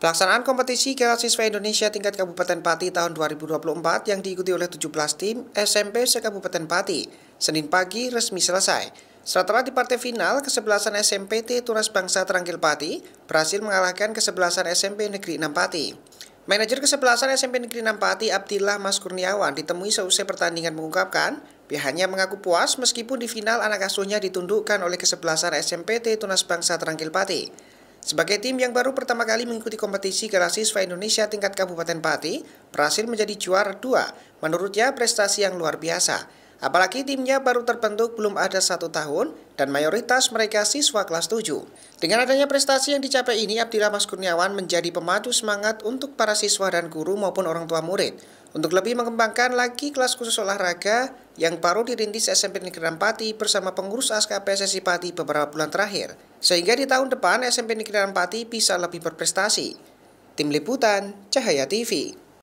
Pelaksanaan kompetisi kelas siswa Indonesia tingkat Kabupaten Pati tahun 2024 yang diikuti oleh 17 tim SMP se-Kabupaten Pati, Senin pagi resmi selesai. Setelah di partai final, kesebelasan SMPT Tunas Bangsa Terangkil Pati berhasil mengalahkan kesebelasan SMP Negeri 6 Pati. Manajer kesebelasan SMP Negeri 6 Pati Abdillah Mas Kurniawan ditemui seusai pertandingan mengungkapkan pihaknya mengaku puas meskipun di final anak asuhnya ditundukkan oleh kesebelasan SMPT Tunas Bangsa Terangkil Pati. Sebagai tim yang baru pertama kali mengikuti kompetisi Gerasiswa Indonesia tingkat Kabupaten Pati, berhasil menjadi juara dua. Menurutnya prestasi yang luar biasa. Apalagi timnya baru terbentuk belum ada satu tahun dan mayoritas mereka siswa kelas tujuh. Dengan adanya prestasi yang dicapai ini, Abdillah Mas Kurniawan menjadi pemacu semangat untuk para siswa dan guru maupun orang tua murid. Untuk lebih mengembangkan lagi kelas khusus olahraga yang baru dirintis SMP Negeri Rampati bersama pengurus ASK PSSI Pati beberapa bulan terakhir, sehingga di tahun depan SMP Negeri Rampati bisa lebih berprestasi. Tim Liputan, Cahaya TV.